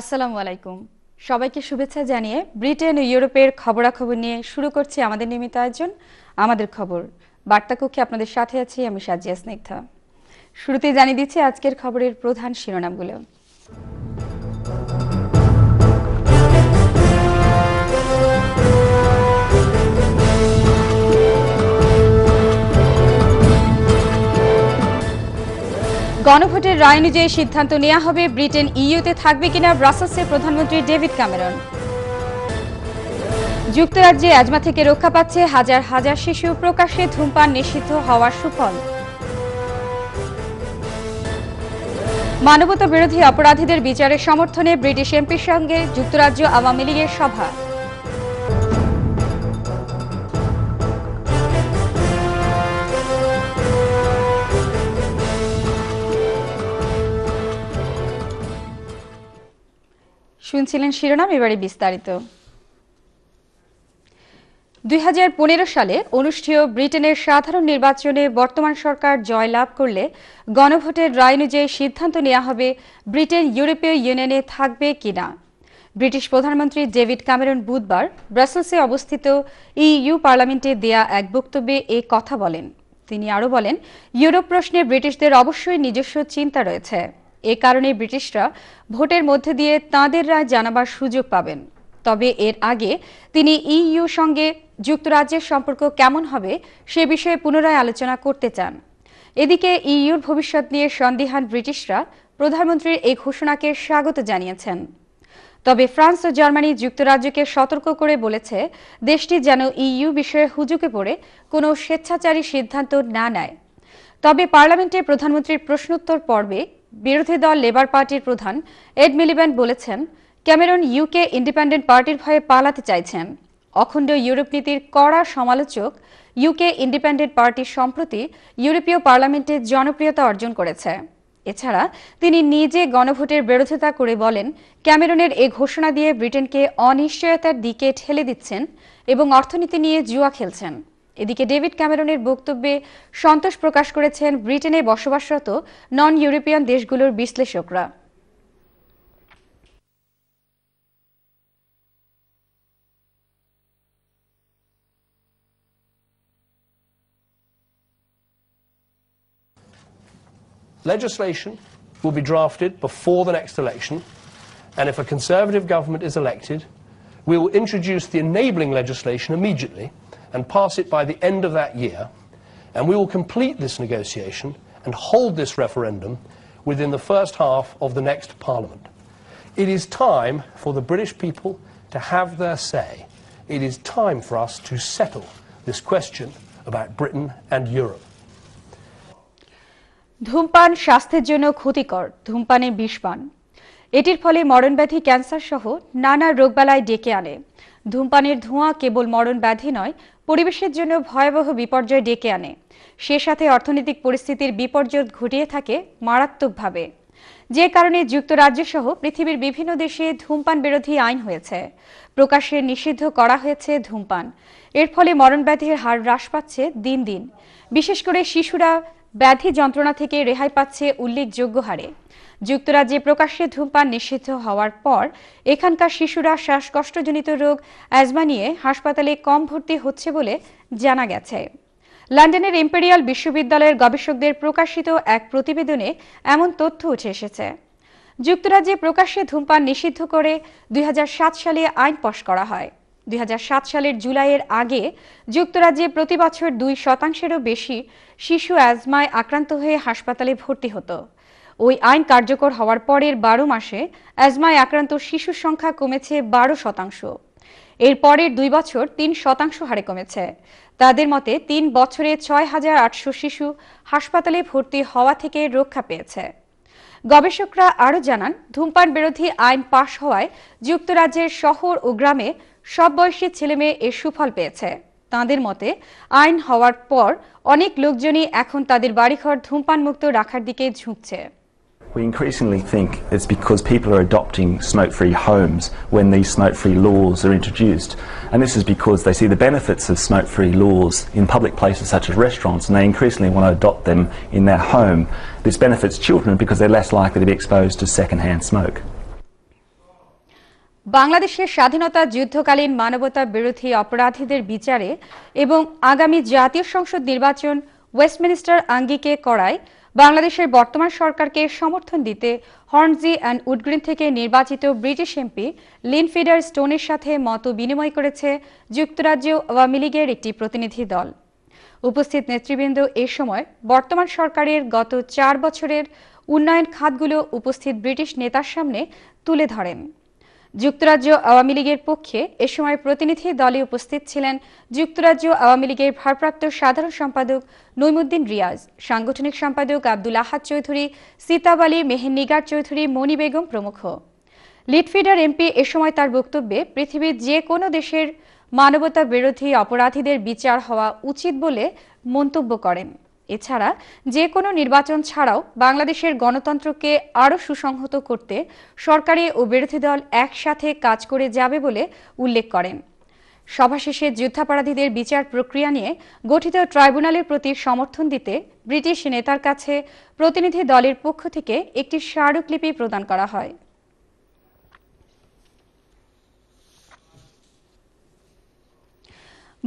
আসসালামু আলাইকুম সবাইকে শুভেচ্ছা জানিয়ে ব্রিটেন ইউরোপের খবরাখবর নিয়ে শুরু করছি আমাদের নিয়মিত আয়োজন আমাদের খবর বার্তাকক্ষে আপনাদের সাথে আছি আমি সাজিয়া স্নিগ্ধা শুরুতেই জানিয়ে দিচ্ছি আজকের খবরের প্রধান শিরোনামগুলো গণভোটের রায় অনুযায়ী সিদ্ধান্ত নেওয়া হবে ব্রিটেন ইইউতে থাকবে কিনা ব্রাসেলসে প্রধানমন্ত্রী ডেভিড ক্যামেরন যুক্তরাজ্যে অ্যাজমা থেকে রক্ষা পাচ্ছে হাজার হাজার শিশু প্রকাশ্যে ধূমপান নিষিদ্ধ হওয়ার সুফল মানবতা বিরোধী অপরাধীদের বিচারের সমর্থনে ব্রিটিশ এমপির সঙ্গে যুক্তরাজ্য আওয়ামী লীগের সভা শুনছিলেন শিরোনাম এবারে বিস্তারিত দুই সালে অনুষ্ঠেয় ব্রিটেনের সাধারণ নির্বাচনে বর্তমান সরকার জয়লাভ করলে গণভোটের রায় অনুযায়ী সিদ্ধান্ত নেওয়া হবে ব্রিটেন ইউরোপীয় ইউনিয়নে থাকবে কিনা ব্রিটিশ প্রধানমন্ত্রী ডেভিড ক্যামেরন বুধবার ব্রাসেলসে অবস্থিত ইইউ পার্লামেন্টে দেয়া এক বক্তব্যে এ কথা বলেন তিনি আরও বলেন ইউরোপ প্রশ্নে ব্রিটিশদের অবশ্যই নিজস্ব চিন্তা রয়েছে এ কারণে ব্রিটিশরা ভোটের মধ্যে দিয়ে তাঁদের রায় জানাবার সুযোগ পাবেন তবে এর আগে তিনি ইইউ সঙ্গে যুক্তরাজ্যের সম্পর্ক কেমন হবে সে বিষয়ে পুনরায় আলোচনা করতে চান এদিকে ইইউর ভবিষ্যৎ নিয়ে সন্দিহান ব্রিটিশরা প্রধানমন্ত্রীর এই ঘোষণাকে স্বাগত জানিয়েছেন তবে ফ্রান্স ও জার্মানি যুক্তরাজ্যকে সতর্ক করে বলেছে দেশটি যেন ইইউ বিষয়ে হুজুকে পড়ে কোনো স্বেচ্ছাচারী সিদ্ধান্ত না নেয় তবে পার্লামেন্টে প্রধানমন্ত্রীর প্রশ্নোত্তর পর্বে বিরোধী দল লেবার পার্টির প্রধান এড মিলিব্যান্ড বলেছেন ক্যামেরন ইউকে ইন্ডিপেন্ডেন্ট পার্টির ভয়ে পালাতে চাইছেন অখণ্ড ইউরোপ নীতির কড়া সমালোচক ইউকে ইন্ডিপেন্ডেন্ট পার্টি সম্প্রতি ইউরোপীয় পার্লামেন্টে জনপ্রিয়তা অর্জন করেছে এছাড়া তিনি নিজে গণভোটের বিরোধিতা করে বলেন ক্যামেরনের এ ঘোষণা দিয়ে ব্রিটেনকে অনিশ্চয়তার দিকে ঠেলে দিচ্ছেন এবং অর্থনীতি নিয়ে জুয়া খেলছেন এদিকে ডেভিড ক্যামেরনের বক্তব্যে সন্তোষ প্রকাশ করেছেন ব্রিটেনে বসবাসরত নন ইউরোপিয়ান দেশগুলোর বিশ্লেষকরা Legislation will be drafted before the next election, and if a Conservative government is elected, we will introduce the enabling legislation immediately and pass it by the end of that year, and we will complete this negotiation and hold this referendum within the first half of the next Parliament. It is time for the British people to have their say. It is time for us to settle this question about Britain and Europe. ধূমপান স্বাস্থ্যের জন্য ক্ষতিকর ধূমপানে বিষপান এটির ফলে মরণ ব্যাধি cancer সহ নানা রোগবালায় ডেকে আনে ধূমপানের ধোঁয়া কেবল মরণ ব্যাধি নয় পরিবেশের জন্য ভয়াবহ বিপর্যয় ডেকে আনে সে সাথে অর্থনৈতিক পরিস্থিতির বিপর্যয় ঘটিয়ে থাকে মারাত্মকভাবে যে কারণে যুক্তরাজ্য সহ পৃথিবীর বিভিন্ন দেশে ধূমপান বিরোধী আইন হয়েছে প্রকাশ্যে নিষিদ্ধ করা হয়েছে ধূমপান এর ফলে মরণব্যাধির হার হ্রাস পাচ্ছে দিন দিন বিশেষ করে শিশুরা ব্যাধি যন্ত্রণা থেকে রেহাই পাচ্ছে উল্লেখযোগ্য হারে যুক্তরাজ্যে প্রকাশ্যে ধূমপান নিষিদ্ধ হওয়ার পর এখানকার শিশুরা শ্বাসকষ্টজনিত রোগ অ্যাজমা নিয়ে হাসপাতালে কম ভর্তি হচ্ছে বলে জানা গেছে লন্ডনের ইম্পেরিয়াল বিশ্ববিদ্যালয়ের গবেষকদের প্রকাশিত এক প্রতিবেদনে এমন তথ্য উঠে এসেছে যুক্তরাজ্যে প্রকাশ্যে ধূমপান নিষিদ্ধ করে দুই সালে আইন পাশ করা হয় দুই সালের জুলাইয়ের আগে যুক্তরাজ্যে প্রতি বছর দুই শতাংশেরও বেশি শিশু অ্যাজমায় আক্রান্ত হয়ে হাসপাতালে ভর্তি হতো ওই আইন কার্যকর হওয়ার পরের বারো মাসে অ্যাজমায় আক্রান্ত শিশুর সংখ্যা কমেছে বারো শতাংশ এর পরের দুই বছর তিন শতাংশ হারে কমেছে তাদের মতে তিন বছরে ছয় হাজার আটশো শিশু হাসপাতালে ভর্তি হওয়া থেকে রক্ষা পেয়েছে গবেষকরা আরও জানান ধূমপান বিরোধী আইন পাশ হওয়ায় যুক্তরাজ্যের শহর ও গ্রামে সব বয়সী ছেলেমেয়ে এর সুফল পেয়েছে তাঁদের মতে আইন হওয়ার পর অনেক লোকজনই এখন তাদের বাড়িঘর ধূমপান মুক্ত রাখার দিকে ঝুঁকছে We increasingly think it's because people are adopting smoke free homes when these smoke free laws are introduced. And this is because they see the benefits of smoke free laws in public places such as restaurants and they increasingly want to adopt them in their home. This benefits children because they're less likely to be exposed to secondhand smoke. বাংলাদেশের স্বাধীনতা যুদ্ধকালীন মানবতা বিরোধী অপরাধীদের বিচারে এবং আগামী জাতীয় সংসদ নির্বাচন ওয়েস্টমিনিস্টার আঙ্গিকে করায় বাংলাদেশের বর্তমান সরকারকে সমর্থন দিতে হর্নজি অ্যান্ড উডগ্রিন থেকে নির্বাচিত ব্রিটিশ এমপি লিনফিডার স্টোনের সাথে মত বিনিময় করেছে যুক্তরাজ্য আওয়ামী লীগের একটি প্রতিনিধি দল উপস্থিত নেতৃবৃন্দ এ সময় বর্তমান সরকারের গত চার বছরের উন্নয়ন খাতগুলো উপস্থিত ব্রিটিশ নেতার সামনে তুলে ধরেন যুক্তরাজ্য আওয়ামী লীগের পক্ষে এ সময় প্রতিনিধি দলে উপস্থিত ছিলেন যুক্তরাজ্য আওয়ামী লীগের ভারপ্রাপ্ত সাধারণ সম্পাদক নৈমুদ্দিন রিয়াজ সাংগঠনিক সম্পাদক আব্দুল আহাদ চৌধুরী সীতাব আলী মেহেন নিগার মণি মনি বেগম প্রমুখ লিডফিডার এমপি এ সময় তার বক্তব্যে পৃথিবীর যে কোনো দেশের মানবতা বিরোধী অপরাধীদের বিচার হওয়া উচিত বলে মন্তব্য করেন এছাড়া যে কোনো নির্বাচন ছাড়াও বাংলাদেশের গণতন্ত্রকে আরও সুসংহত করতে সরকারি ও বিরোধী দল একসাথে কাজ করে যাবে বলে উল্লেখ করেন সভা শেষে যুদ্ধাপরাধীদের বিচার প্রক্রিয়া নিয়ে গঠিত ট্রাইব্যুনালের প্রতি সমর্থন দিতে ব্রিটিশ নেতার কাছে প্রতিনিধি দলের পক্ষ থেকে একটি স্মারকলিপি প্রদান করা হয়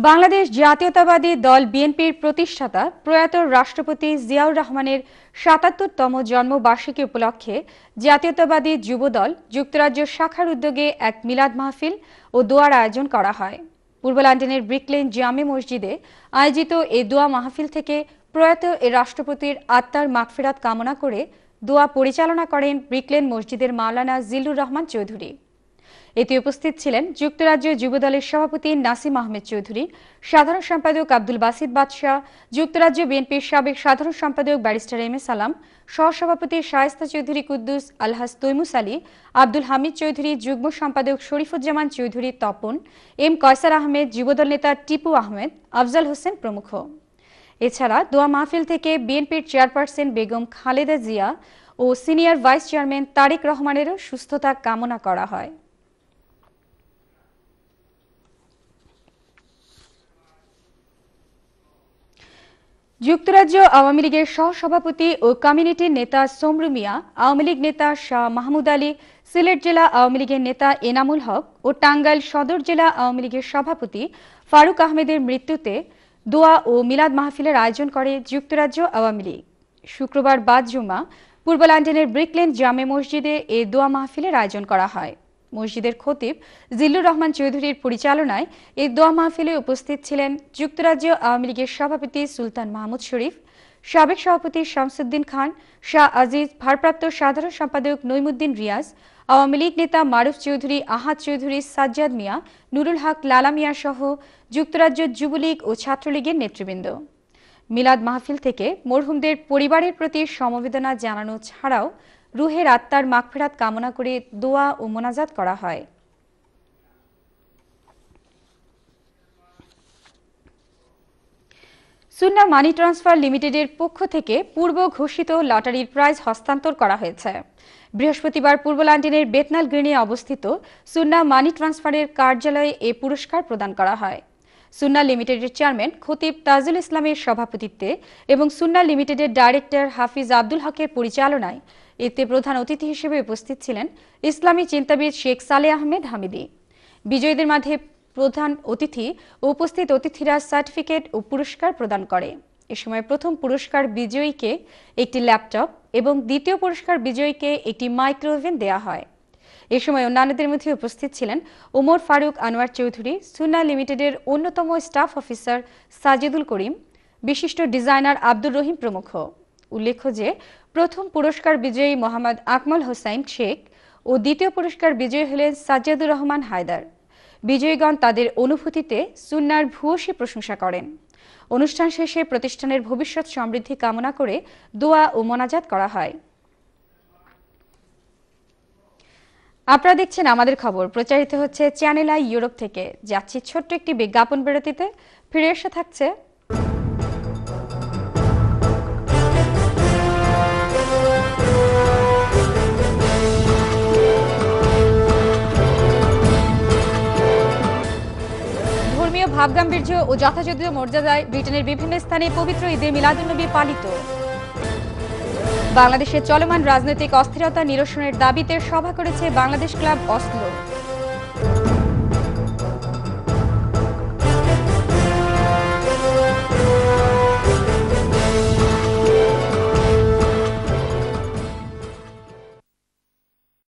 বাংলাদেশ জাতীয়তাবাদী দল বিএনপির প্রতিষ্ঠাতা প্রয়াত রাষ্ট্রপতি জিয়াউর রহমানের সাতাত্তরতম জন্মবার্ষিকী উপলক্ষে জাতীয়তাবাদী যুবদল যুক্তরাজ্য শাখার উদ্যোগে এক মিলাদ মাহফিল ও দোয়ার আয়োজন করা হয় পূর্ব লন্ডনের ব্রিকলেন জামে মসজিদে আয়োজিত এ দোয়া মাহফিল থেকে প্রয়াত এ রাষ্ট্রপতির আত্মার মাগফিরাত কামনা করে দোয়া পরিচালনা করেন ব্রিকলেন মসজিদের মাওলানা জিলুর রহমান চৌধুরী এতে উপস্থিত ছিলেন যুক্তরাজ্য যুবদলের সভাপতি নাসিম আহমেদ চৌধুরী সাধারণ সম্পাদক আব্দুল বাসিদ বাদশাহ যুক্তরাজ্য বিএনপির সাবেক সাধারণ সম্পাদক ব্যারিস্টার এম এ সালাম সহসভাপতি শায়েস্তা চৌধুরী কুদ্দুস আলহাস তৈমুস আলী আব্দুল হামিদ চৌধুরী যুগ্ম সম্পাদক শরীফুজ্জামান চৌধুরী তপন এম কয়সার আহমেদ যুবদল নেতা টিপু আহমেদ আফজাল হোসেন প্রমুখ এছাড়া দোয়া মাহফিল থেকে বিএনপির চেয়ারপারসন বেগম খালেদা জিয়া ও সিনিয়র ভাইস চেয়ারম্যান তারেক রহমানেরও সুস্থতা কামনা করা হয় যুক্তরাজ্য আওয়ামী লীগের সহসভাপতি ও কমিউনিটির নেতা সোমরু মিয়া আওয়ামী লীগ নেতা শাহ মাহমুদ আলী সিলেট জেলা আওয়ামী লীগের নেতা এনামুল হক ও টাঙ্গাইল সদর জেলা আওয়ামী লীগের সভাপতি ফারুক আহমেদের মৃত্যুতে দোয়া ও মিলাদ মাহফিলের আয়োজন করে যুক্তরাজ্য আওয়ামী লীগ শুক্রবার বাদ জুমা পূর্ব লন্ডনের ব্রিকলেন্ড জামে মসজিদে এ দোয়া মাহফিলের আয়োজন করা হয় মসজিদের খতিব জিল্লুর রহমান চৌধুরীর পরিচালনায় এই দোয়া মাহফিলে উপস্থিত ছিলেন যুক্তরাজ্য আওয়ামী লীগের সভাপতি সুলতান মাহমুদ শরীফ সাবেক সভাপতি শামসুদ্দিন খান শাহ আজিজ ভারপ্রাপ্ত সাধারণ সম্পাদক নইমুদ্দিন রিয়াজ আওয়ামী লীগ নেতা মারুফ চৌধুরী আহাদ চৌধুরী সাজ্জাদ মিয়া নুরুল হক লালা মিয়া সহ যুক্তরাজ্য যুবলীগ ও ছাত্রলীগের নেতৃবৃন্দ মিলাদ মাহফিল থেকে মরহুমদের পরিবারের প্রতি সমবেদনা জানানো ছাড়াও রুহের আত্মার মাগফেরাত কামনা করে দোয়া ও মোনাজাত করা হয় সুন্না মানি ট্রান্সফার লিমিটেডের পক্ষ থেকে পূর্ব ঘোষিত লটারির প্রাইজ হস্তান্তর করা হয়েছে বৃহস্পতিবার পূর্ব লন্ডনের বেতনাল গ্রিনে অবস্থিত সুন্না মানি ট্রান্সফারের কার্যালয়ে এ পুরস্কার প্রদান করা হয় সুন্না লিমিটেডের চেয়ারম্যান খতিব তাজুল ইসলামের সভাপতিত্বে এবং সুন্না লিমিটেডের ডাইরেক্টর হাফিজ আব্দুল হকের পরিচালনায় এতে প্রধান অতিথি হিসেবে উপস্থিত ছিলেন ইসলামী চিন্তাবিদ শেখ সালে আহমেদ হামিদি বিজয়ীদের মাঝে প্রধান অতিথি ও উপস্থিত অতিথিরা সার্টিফিকেট ও পুরস্কার প্রদান করে এ সময় প্রথম পুরস্কার বিজয়ীকে একটি ল্যাপটপ এবং দ্বিতীয় পুরস্কার বিজয়ীকে একটি মাইক্রোওভেন দেয়া হয় এ সময় অন্যান্যদের মধ্যে উপস্থিত ছিলেন ওমর ফারুক আনোয়ার চৌধুরী সুনা লিমিটেডের অন্যতম স্টাফ অফিসার সাজিদুল করিম বিশিষ্ট ডিজাইনার আব্দুর রহিম প্রমুখ উল্লেখ্য যে প্রথম পুরস্কার বিজয়ী মোহাম্মদ আকমল হোসাইন শেখ ও দ্বিতীয় পুরস্কার বিজয়ী হলেন সাজ্জাদুর রহমান হায়দার বিজয়ীগণ তাদের অনুভূতিতে সুন্নার ভূয়সী প্রশংসা করেন অনুষ্ঠান শেষে প্রতিষ্ঠানের ভবিষ্যৎ সমৃদ্ধি কামনা করে দোয়া ও মোনাজাত করা হয় আপনারা দেখছেন আমাদের খবর প্রচারিত হচ্ছে চ্যানেল আই ইউরোপ থেকে যাচ্ছি ছোট্ট একটি বিজ্ঞাপন বিরতিতে ফিরে এসে থাকছে ভাবগাম্ভীর্য ও যথাযথ মর্যাদায় ব্রিটেনের বিভিন্ন স্থানে পবিত্র ঈদে মিলাদুন্নবী পালিত বাংলাদেশের চলমান রাজনৈতিক অস্থিরতা নিরসনের দাবিতে সভা করেছে বাংলাদেশ ক্লাব অস্ত্র